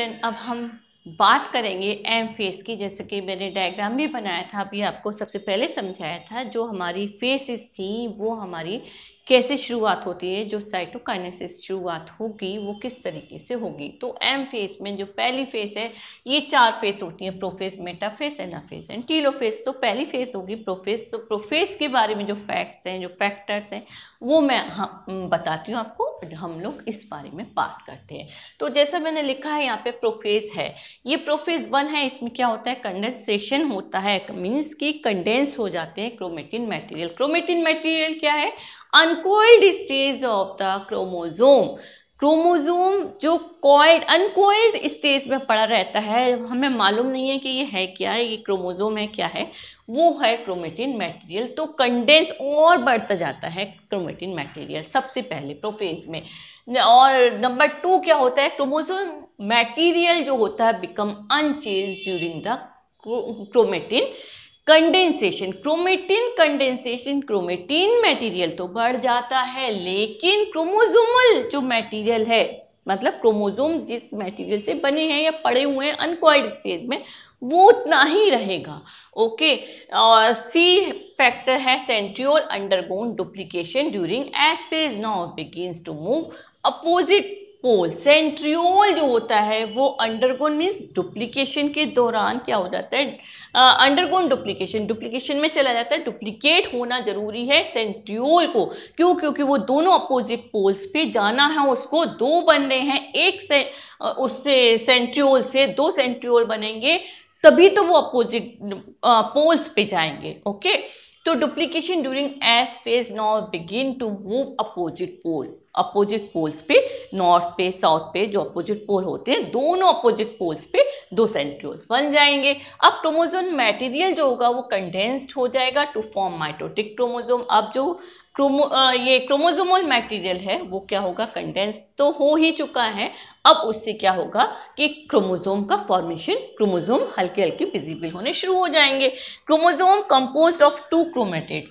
अब हम बात करेंगे एम फेस की जैसे कि मैंने डायग्राम भी बनाया था अभी आपको सबसे पहले समझाया था जो हमारी फेसिस थी वो हमारी कैसे शुरुआत होती है जो साइटोकाइनेसिस शुरुआत होगी वो किस तरीके से होगी तो एम फेज में जो पहली फेज है ये चार फेज होती है prophase metaphase anaphase and telophase तो पहली फेज होगी प्रोफेज तो प्रोफेज के बारे में जो फैक्ट्स हैं जो फैक्टर्स हैं वो मैं हाँ, बताती हूँ आपको हम लोग इस बारे में बात करते हैं तो जैसा मैंने लिखा है यहाँ पे प्रोफेज है ये प्रोफेज वन है इसमें क्या होता है कंडेंसेशन होता है मीन्स कि कंडेंस हो जाते हैं क्रोमेटिन मटेरियल क्रोमेटिन मटेरियल क्या है uncoiled stage of the chromosome chromosome जो कॉइल्ड अनकोइल्ड स्टेज में पड़ा रहता है हमें मालूम नहीं है कि ये है क्या है ये क्रोमोजोम है क्या है वो है क्रोमेटिन मटेरियल तो कंडेंस और बढ़ता जाता है क्रोमेटिन मटेरियल सबसे पहले प्रोफेज में और नंबर टू क्या होता है क्रोमोजोम मटेरियल जो होता है become unchanged during the chromatin condensation chromatin condensation chromatin material तो बढ़ जाता है लेकिन क्रोमोजोमल जो मटेरियल है मतलब क्रोमोजोम जिस मटेरियल से बने हैं या पड़े हुए हैं अनकॉइल्ड स्टेज में वो उतना ही रहेगा ओके और सी फैक्टर है centriole undergone duplication during S phase now begins to move opposite pole centriole जो होता है वो अंडरगोन मीन्स डुप्लीकेशन के दौरान क्या हो जाता है अंडरगोन डुप्लीकेशन डुप्लीकेशन में चला जाता है डुप्लीकेट होना जरूरी है सेंट्रियोल को क्यों क्योंकि वो दोनों अपोजिट पोल्स पे जाना है उसको दो बन रहे हैं एक से उससे सेंट्रियोल से दो सेंट्रियोल बनेंगे तभी तो वो अपोजिट पोल्स पे जाएंगे ओके तो duplication during S phase now begin to move opposite pole opposite poles पे नॉर्थ पे साउथ पे जो अपोजिट पोल होते हैं दोनों अपोजिट पोल्स पे दो सेंट्रियोल्स बन जाएंगे अब क्रोमोजोम मटेरियल जो होगा वो कंडेंस्ड हो जाएगा टू फॉर्म माइटोटिक क्रोमोजोम अब जो क्रोमो ये क्रोमोजोमल मटेरियल है वो क्या होगा कंडेंस तो हो ही चुका है अब उससे क्या होगा कि क्रोमोजोम का फॉर्मेशन क्रोमोजोम हल्के हल्के विजिबल होने शुरू हो जाएंगे chromosome compose of two chromatid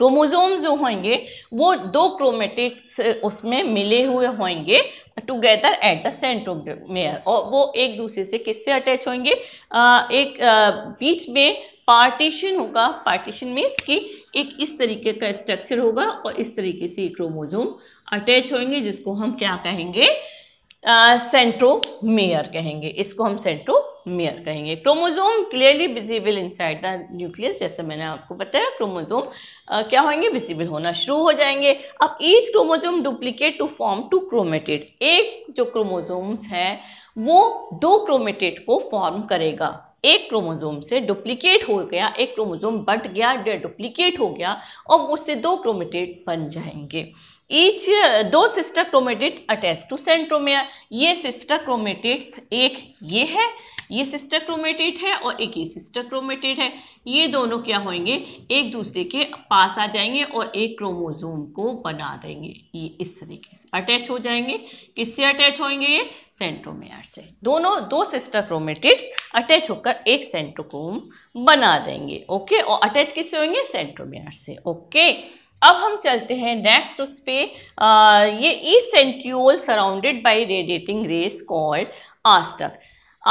chromosome जो होंगे वो दो क्रोमेटिक्स उसमें मिले हुए होंगे टुगेदर एट द सेंट्रोमेयर और वो एक दूसरे से किससे अटैच होंगे आ, एक आ, बीच में पार्टीशन होगा पार्टीशन मीन्स कि एक इस तरीके का स्ट्रक्चर होगा और इस तरीके से क्रोमोजोम अटैच होंगे जिसको हम क्या कहेंगे सेंट्रोमेयर कहेंगे इसको हम सेंट्रो मेयर कहेंगे chromosome clearly visible inside the nucleus जैसे मैंने आपको बताया क्रोमोजोम क्या होंगे विजिबल होना शुरू हो जाएंगे अब each chromosome duplicate to form two chromatid एक जो क्रोमोजोम्स है वो दो क्रोमेटेड को फॉर्म करेगा एक क्रोमोजोम से डुप्लीकेट हो गया एक क्रोमोजोम बट गया डुप्लीकेट हो गया और उससे दो क्रोमेटेड बन जाएंगे ईच दो sister chromatid attach to centromere ये सिस्टर क्रोमेटेड्स एक ये है ये सिस्टर क्रोमेटेड है और एक ये सिस्टर क्रोमेटेड है ये दोनों क्या होंगे एक दूसरे के पास आ जाएंगे और एक क्रोमोजोम को बना देंगे ये इस तरीके से अटैच हो जाएंगे किससे अटैच होंगे ये सेंट्रोमेयर से दोनों दो सिस्टर क्रोमेटिड्स अटैच होकर एक सेंट्रोकोम बना देंगे ओके और अटैच किससे होंगे सेंट्रोमेयर से ओके अब हम चलते हैं नेक्स्ट उस पर ये each centriole surrounded by radiating rays called aster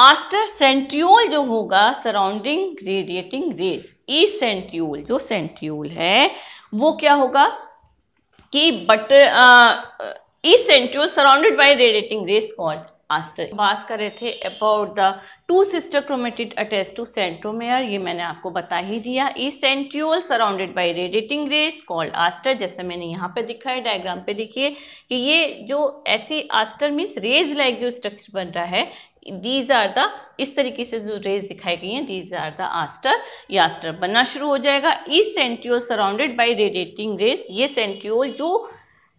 aster centriole जो होगा surrounding radiating rays each centriole जो सेंट्रियोल है वो क्या होगा कि but each centriole surrounded by radiating rays called aster बात कर रहे थे about the two sister chromatid attach to centromere ये मैंने आपको बता ही दिया each centriole surrounded by radiating rays called aster जैसे मैंने यहाँ पे दिखा है डायग्राम पे देखिए कि ये जो ऐसी आस्टर मीन्स रेज लाइक जो स्ट्रक्चर बन रहा है दीज आर द इस तरीके से जो रेज दिखाई गई हैं दीज आर द आस्टर ये आस्टर बनना शुरू हो जाएगा each centriole surrounded by radiating rays ये सेंट्रियोल जो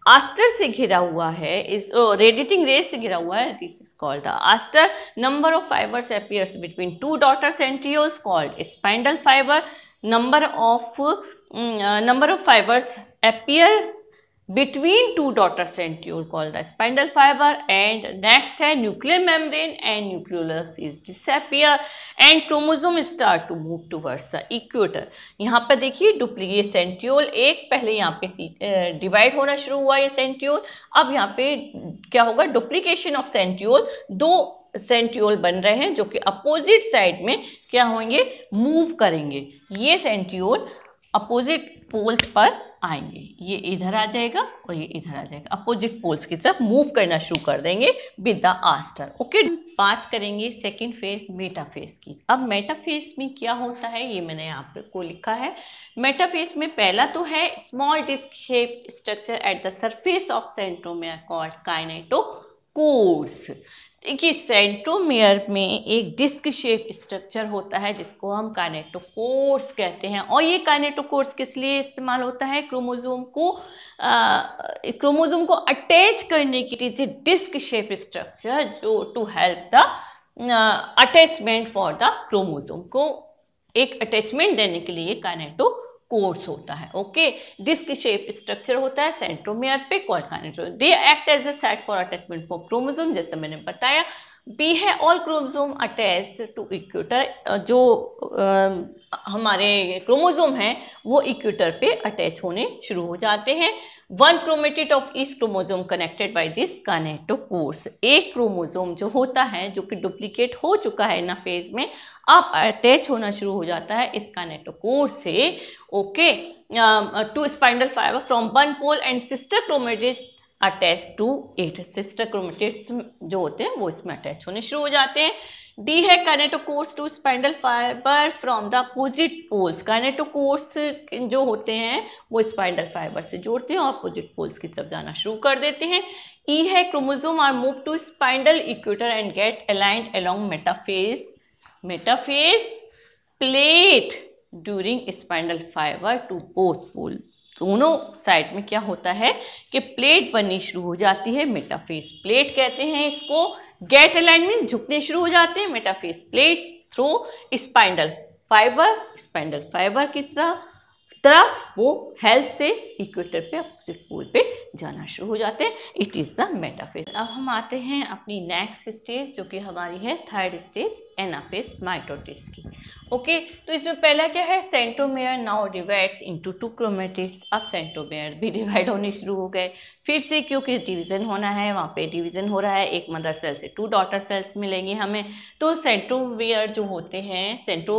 आस्टर से घिरा हुआ है इस रेडिटिंग रेस से घिरा हुआ है this is called the aster number of fibres appears between two daughter centrioles called spindle fibre number of number of fibres appear between two daughter centriole called the spindle fiber and next है nuclear membrane and nucleolus is disappear and chromosome start to move towards the equator यहाँ पर देखिए duplicate centriole एक पहले यहाँ पे divide होना शुरू हुआ ये सेंट्रियोल अब यहाँ पे क्या होगा डुप्लीकेशन ऑफ सेंट्रियोल दो सेंट्रियोल बन रहे हैं जो कि अपोजिट साइड में क्या होंगे मूव करेंगे ये सेंट्रियोल अपोजिट पोल्स पर आएंगे ये इधर आ जाएगा और ये इधर आ जाएगा अपोजिट पोल्स की तरफ मूव करना शुरू कर देंगे विद द आस्टर ओके बात करेंगे सेकेंड फेज मेटाफेज की अब मेटाफेज में क्या होता है ये मैंने आप को लिखा है मेटाफेज में पहला तो है small disc shape structure at the surface of centromere called kinetochores कि सेंट्रोमेयर में एक डिस्क शेप स्ट्रक्चर होता है जिसको हम कानेटोकोर्स कहते हैं और ये कानेटोकोर्स किस लिए इस्तेमाल होता है क्रोमोजोम को क्रोमोजोम को अटैच करने के लिए डिस्क शेप स्ट्रक्चर जो to help the attachment for the chromosome को एक अटैचमेंट देने के लिए कानेटो कोर्स होता है ओके डिस्क शेप स्ट्रक्चर होता है सेंट्रोमेयर पे कॉर्कानेट्रोम they act as a site for attachment for chromosome जैसे मैंने बताया बी है all chromosome attached to equator जो आ, हमारे क्रोमोजोम हैं वो इक्वेटर पे अटैच होने शुरू हो जाते हैं one chromatid of each chromosome connected by this cores एक क्रोमोजोम जो होता है जो कि डुप्लीकेट हो चुका है ना फेज में अब अटैच होना शुरू हो जाता है इस कोर्स से okay to spindle fibre from one pole and sister chromatid attach to at sister chromatids जो होते हैं वो इसमें अटैच होने शुरू हो जाते हैं डी है kinetochores to spindle fibre from the opposite poles kinetochores जो होते हैं वो स्पाइंडल फाइबर से जोड़ते हैं और अपोजिट पोल्स की तरफ जाना शुरू कर देते हैं ई e है chromosome are move to spindle equator and get aligned along metaphase metaphase plate during spindle fibre to both pole दोनों साइड में क्या होता है कि प्लेट बननी शुरू हो जाती है मेटाफेस प्लेट कहते हैं इसको गेट अलाइनमेंट झुकने शुरू हो जाते हैं metaphase plate through spindle fibre spindle fibre की तरह तरफ वो हेल्प से इक्वेटर पे अपोजिट पोल पे जाना शुरू हो जाते हैं इट इज़ द मेटाफेज अब हम आते हैं अपनी नेक्स्ट स्टेज जो कि हमारी है थर्ड स्टेज एनाफेज माइटोटिस की ओके तो इसमें पहला क्या है centromere now divides into two chromatids अब सेंटोमेयर भी डिवाइड होने शुरू हो गए फिर से क्योंकि डिवीज़न होना है वहाँ पे डिवीज़न हो रहा है एक मदर सेल से टू डॉटर सेल्स मिलेंगी हमें तो सेंटोमेयर जो होते हैं सेंटो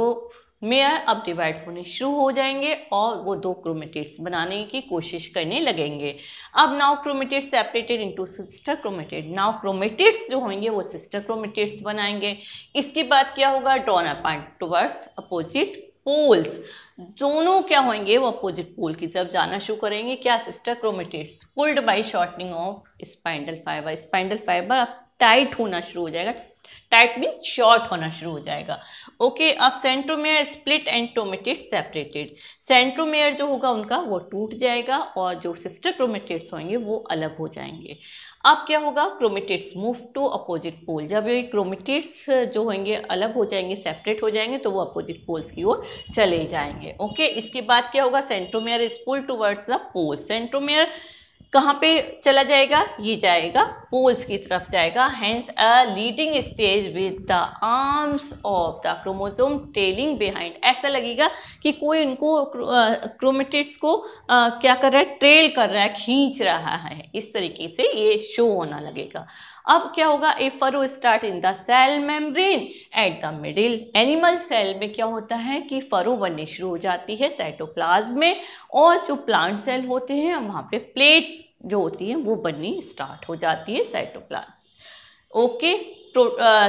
मेयर अब डिवाइड होने शुरू हो जाएंगे और वो दो क्रोमेटेट्स बनाने की कोशिश करने लगेंगे अब now chromatid separated into sister chromatid now chromatids जो होंगे वो सिस्टर क्रोमेटेट्स बनाएंगे इसके बाद क्या होगा drawn apart towards opposite poles दोनों क्या होंगे वो अपोजिट पोल की तरफ जाना शुरू करेंगे क्या sister chromatids pulled by shortening of spindle fibre spindle fibre अब टाइट होना शुरू हो जाएगा टाइट मीन्स शॉर्ट होना शुरू हो जाएगा ओके okay, अब centromere split and chromatid separated centromere जो होगा उनका वो टूट जाएगा और जो सिस्टर क्रोमेटेड्स होंगे वो अलग हो जाएंगे अब क्या होगा chromatids move to opposite pole जब ये क्रोमेटेड्स जो होंगे अलग हो जाएंगे सेपरेट हो जाएंगे तो वो अपोजिट पोल्स की ओर चले जाएंगे ओके okay, इसके बाद क्या होगा centromere pull towards the pole centromere कहाँ पे चला जाएगा ये जाएगा पोल्स की तरफ जाएगा hence a leading stage with the arms of the chromosome trailing behind ऐसा लगेगा कि कोई इनको क्रोमेटिड्स को आ, क्या कर रहा है ट्रेल कर रहा है खींच रहा है इस तरीके से ये शो होना लगेगा अब क्या होगा a furrow start in the cell membrane at the middle animal cell में क्या होता है कि फरो बननी शुरू हो जाती है साइटोप्लाज्म में और जो प्लांट सेल होते हैं वहाँ पे प्लेट जो होती है वो बननी स्टार्ट हो जाती है साइटोप्लाज्म ओके तो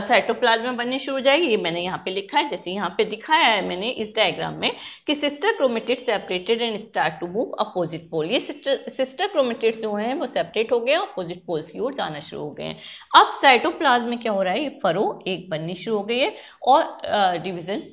साइटोप्लाज्म में बननी शुरू हो जाएगी ये मैंने यहाँ पे लिखा है जैसे यहाँ पे दिखाया है मैंने इस डायग्राम में कि sister chromatid separated and start to move opposite pole ये सिस्टर क्रोमेटेड जो हैं वो सेपरेट हो गए अपोजिट पोल्स की ओर जाना शुरू हो गए हैं अब साइटोप्लाज्म में क्या हो रहा है ये फरो एक बननी शुरू हो गई है और डिविज़न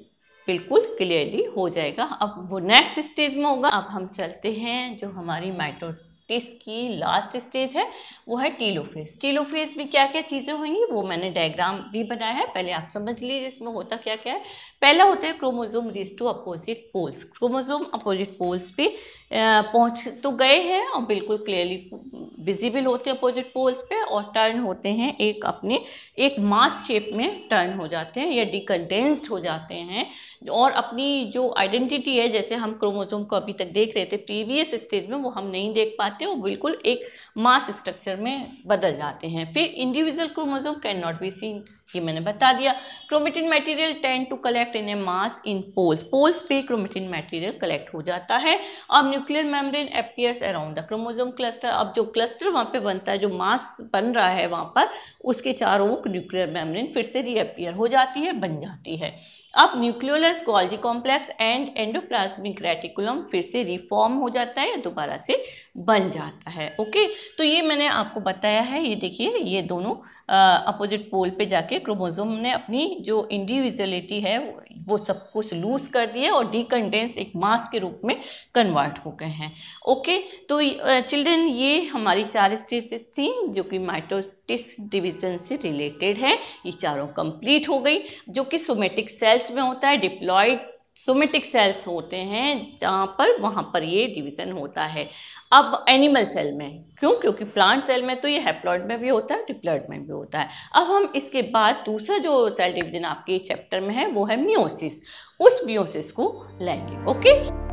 बिल्कुल क्लियरली हो जाएगा अब वो नेक्स्ट स्टेज में होगा अब हम चलते हैं जो हमारी माइटो की लास्ट स्टेज है वो है टीलोफेज टीलोफेज में क्या क्या चीज़ें होंगी वो मैंने डायग्राम भी बनाया है पहले आप समझ लीजिए इसमें होता क्या क्या है पहला होता है chromosome reach to opposite poles chromosome opposite poles पे पहुंच तो गए हैं और बिल्कुल क्लियरली विजिबल होते हैं अपोजिट पोल्स पे और टर्न होते हैं एक अपने एक मास शेप में टर्न हो जाते हैं या डिकंडेंस्ड हो जाते हैं और अपनी जो आइडेंटिटी है जैसे हम क्रोमोजोम को अभी तक देख रहे थे प्रीवियस स्टेज में वो हम नहीं देख पाते जाते हैं वो बिल्कुल एक मास स्ट्रक्चर में बदल जाते हैं फिर individual chromosome can not be seen ये मैंने बता दिया chromatin material tend to collect in a mass in poles poles पे क्रोमेटिन मटेरियल कलेक्ट हो जाता है अब nuclear membrane appears around the chromosome cluster अब जो क्लस्टर वहाँ पे बनता है जो मास बन रहा है वहाँ पर उसके चारों ओर न्यूक्लियर मेम्ब्रेन फिर से रीअपियर हो जाती है बन जाती है अब nucleolus Golgi complex and endoplasmic reticulum फिर से रिफॉर्म हो जाता है या दोबारा से बन जाता है ओके तो ये मैंने आपको बताया है ये देखिए ये दोनों अपोजिट पोल पे जाके क्रोमोजोम ने अपनी जो इंडिविजुअलिटी है वो सब कुछ लूज कर दिए और डीकंडेंस एक मास के रूप में कन्वर्ट हो गए हैं ओके तो चिल्ड्रेन ये हमारी चार स्टेजेस थी जो कि माइटोटिस डिवीजन से रिलेटेड है ये चारों कंप्लीट हो गई जो कि सोमेटिक सेल्स में होता है डिप्लॉयड सोमेटिक सेल्स होते हैं जहाँ पर वहाँ पर ये डिवीज़न होता है अब एनिमल सेल में क्यों क्योंकि प्लांट सेल में तो ये हैप्लॉइड में भी होता है डिप्लॉइड में भी होता है अब हम इसके बाद दूसरा जो सेल डिवीज़न आपके चैप्टर में है वो है मियोसिस उस मियोसिस को लेंगे ओके